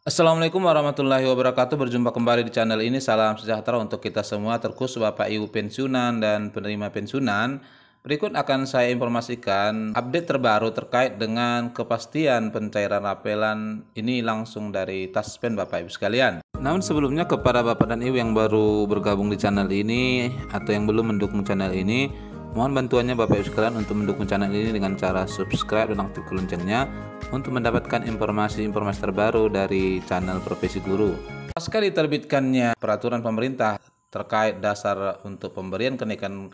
Assalamualaikum warahmatullahi wabarakatuh. Berjumpa kembali di channel ini. Salam sejahtera untuk kita semua, terkhusus Bapak Ibu pensiunan dan penerima pensiunan. Berikut akan saya informasikan update terbaru terkait dengan kepastian pencairan rapelan ini langsung dari Taspen Bapak Ibu sekalian. Namun sebelumnya kepada Bapak dan Ibu yang baru bergabung di channel ini atau yang belum mendukung channel ini, Mohon bantuannya Bapak Ibu sekalian untuk mendukung channel ini dengan cara subscribe dan aktifkan loncengnya untuk mendapatkan informasi-informasi terbaru dari channel Profesi Guru. Pasca diterbitkannya peraturan pemerintah terkait dasar untuk pemberian kenaikan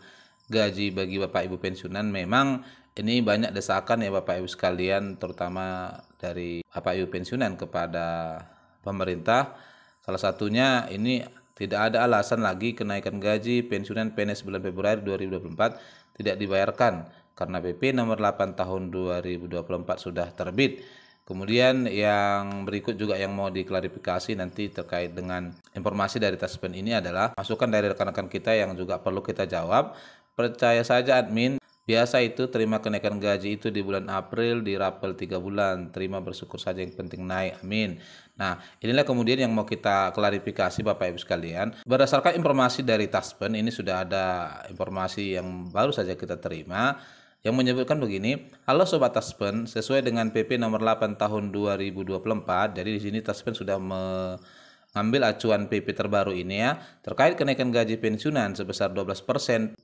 gaji bagi Bapak Ibu pensiunan memang ini banyak desakan ya Bapak Ibu sekalian terutama dari Bapak Ibu pensiunan kepada pemerintah. Salah satunya ini tidak ada alasan lagi kenaikan gaji pensiunan PNS bulan Februari 2024 tidak dibayarkan karena PP nomor 8 tahun 2024 sudah terbit. Kemudian yang berikut juga yang mau diklarifikasi nanti terkait dengan informasi dari taspen ini adalah masukan dari rekan-rekan kita yang juga perlu kita jawab. Percaya saja admin Biasa itu terima kenaikan gaji itu di bulan April di rapel 3 bulan. Terima bersyukur saja yang penting naik. Amin. Nah, inilah kemudian yang mau kita klarifikasi Bapak Ibu sekalian. Berdasarkan informasi dari Taspen ini sudah ada informasi yang baru saja kita terima yang menyebutkan begini, halo sobat Taspen, sesuai dengan PP nomor 8 tahun 2024, jadi di sini Taspen sudah me ambil acuan PP terbaru ini ya terkait kenaikan gaji pensiunan sebesar 12%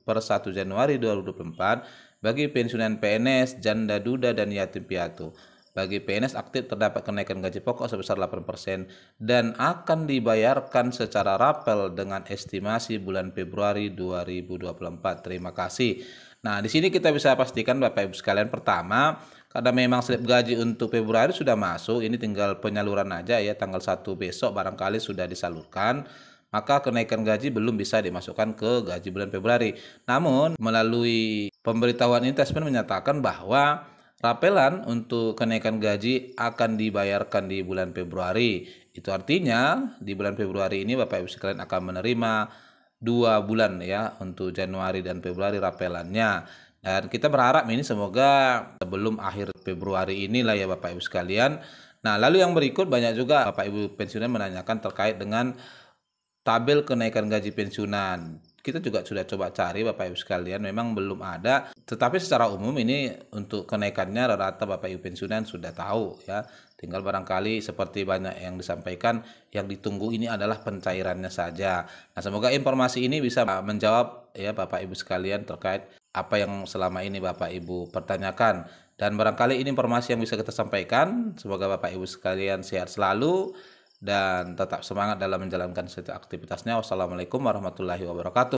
per 1 Januari 2024 bagi pensiunan PNS, janda duda dan yatim piatu. Bagi PNS aktif terdapat kenaikan gaji pokok sebesar 8% dan akan dibayarkan secara rapel dengan estimasi bulan Februari 2024. Terima kasih. Nah, di sini kita bisa pastikan Bapak Ibu sekalian pertama, karena memang slip gaji untuk Februari sudah masuk, ini tinggal penyaluran aja ya tanggal 1 besok barangkali sudah disalurkan, maka kenaikan gaji belum bisa dimasukkan ke gaji bulan Februari. Namun melalui pemberitahuan ini Tesmen menyatakan bahwa rapelan untuk kenaikan gaji akan dibayarkan di bulan Februari. Itu artinya di bulan Februari ini Bapak Ibu sekalian akan menerima dua bulan ya untuk Januari dan Februari rapelannya. Dan kita berharap ini semoga sebelum akhir Februari inilah ya Bapak Ibu sekalian. Nah, lalu yang berikut banyak juga Bapak Ibu pensiunan menanyakan terkait dengan tabel kenaikan gaji pensiunan. Kita juga sudah coba cari Bapak Ibu sekalian, memang belum ada. Tetapi secara umum ini untuk kenaikannya rata-rata Bapak Ibu pensiunan sudah tahu ya. Tinggal barangkali seperti banyak yang disampaikan, yang ditunggu ini adalah pencairannya saja. Nah, semoga informasi ini bisa menjawab ya Bapak Ibu sekalian terkait apa yang selama ini Bapak Ibu pertanyakan dan barangkali ini informasi yang bisa kita sampaikan. Semoga Bapak Ibu sekalian sehat selalu dan tetap semangat dalam menjalankan setiap aktivitasnya. Wassalamualaikum warahmatullahi wabarakatuh.